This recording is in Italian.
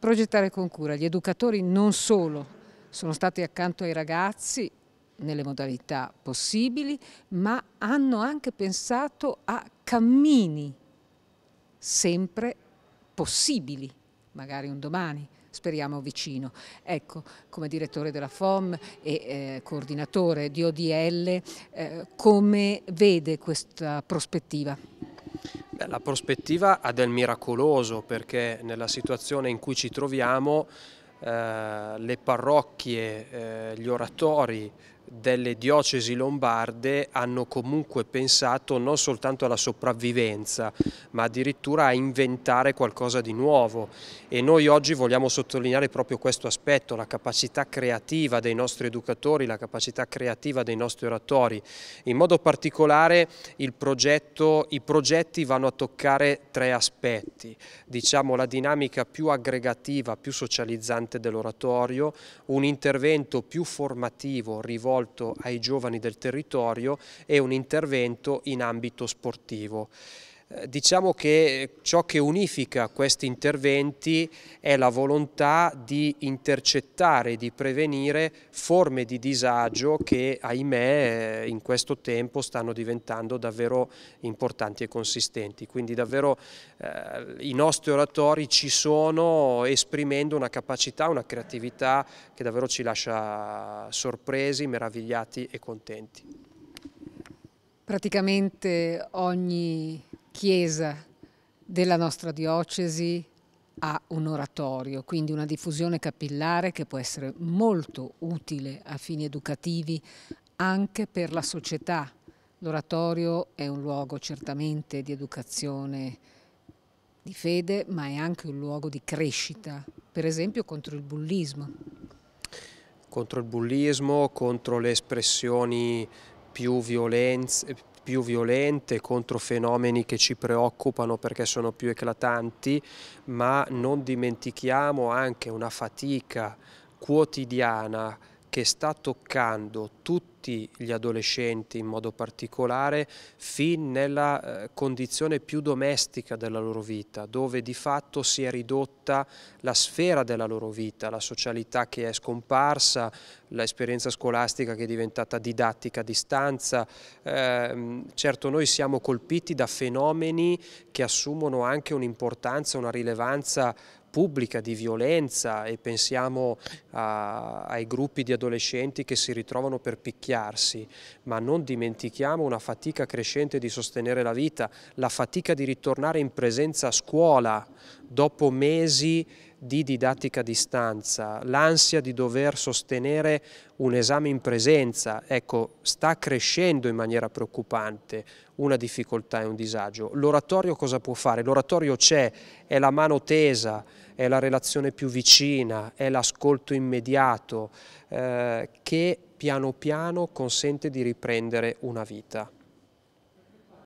Progettare con cura, gli educatori non solo sono stati accanto ai ragazzi nelle modalità possibili, ma hanno anche pensato a cammini sempre possibili, magari un domani, speriamo vicino. Ecco, come direttore della FOM e eh, coordinatore di ODL, eh, come vede questa prospettiva? Beh, la prospettiva ha del miracoloso perché nella situazione in cui ci troviamo eh, le parrocchie, eh, gli oratori, delle diocesi lombarde hanno comunque pensato non soltanto alla sopravvivenza ma addirittura a inventare qualcosa di nuovo e noi oggi vogliamo sottolineare proprio questo aspetto, la capacità creativa dei nostri educatori, la capacità creativa dei nostri oratori. In modo particolare progetto, i progetti vanno a toccare tre aspetti, diciamo la dinamica più aggregativa, più socializzante dell'oratorio, un intervento più formativo rivolto rivolto ai giovani del territorio e un intervento in ambito sportivo. Eh, diciamo che ciò che unifica questi interventi è la volontà di intercettare, di prevenire forme di disagio che ahimè eh, in questo tempo stanno diventando davvero importanti e consistenti. Quindi davvero eh, i nostri oratori ci sono esprimendo una capacità, una creatività che davvero ci lascia sorpresi, meravigliati e contenti. Praticamente ogni chiesa della nostra diocesi ha un oratorio, quindi una diffusione capillare che può essere molto utile a fini educativi anche per la società. L'oratorio è un luogo certamente di educazione di fede, ma è anche un luogo di crescita, per esempio contro il bullismo. Contro il bullismo, contro le espressioni più, violenze, più violente contro fenomeni che ci preoccupano perché sono più eclatanti, ma non dimentichiamo anche una fatica quotidiana che sta toccando tutti gli adolescenti in modo particolare fin nella eh, condizione più domestica della loro vita, dove di fatto si è ridotta la sfera della loro vita, la socialità che è scomparsa, l'esperienza scolastica che è diventata didattica a distanza. Eh, certo noi siamo colpiti da fenomeni che assumono anche un'importanza, una rilevanza pubblica di violenza e pensiamo a, ai gruppi di adolescenti che si ritrovano per picchiarsi, ma non dimentichiamo una fatica crescente di sostenere la vita, la fatica di ritornare in presenza a scuola dopo mesi di didattica a distanza, l'ansia di dover sostenere un esame in presenza, ecco, sta crescendo in maniera preoccupante una difficoltà e un disagio. L'oratorio cosa può fare? L'oratorio c'è, è la mano tesa, è la relazione più vicina, è l'ascolto immediato eh, che piano piano consente di riprendere una vita.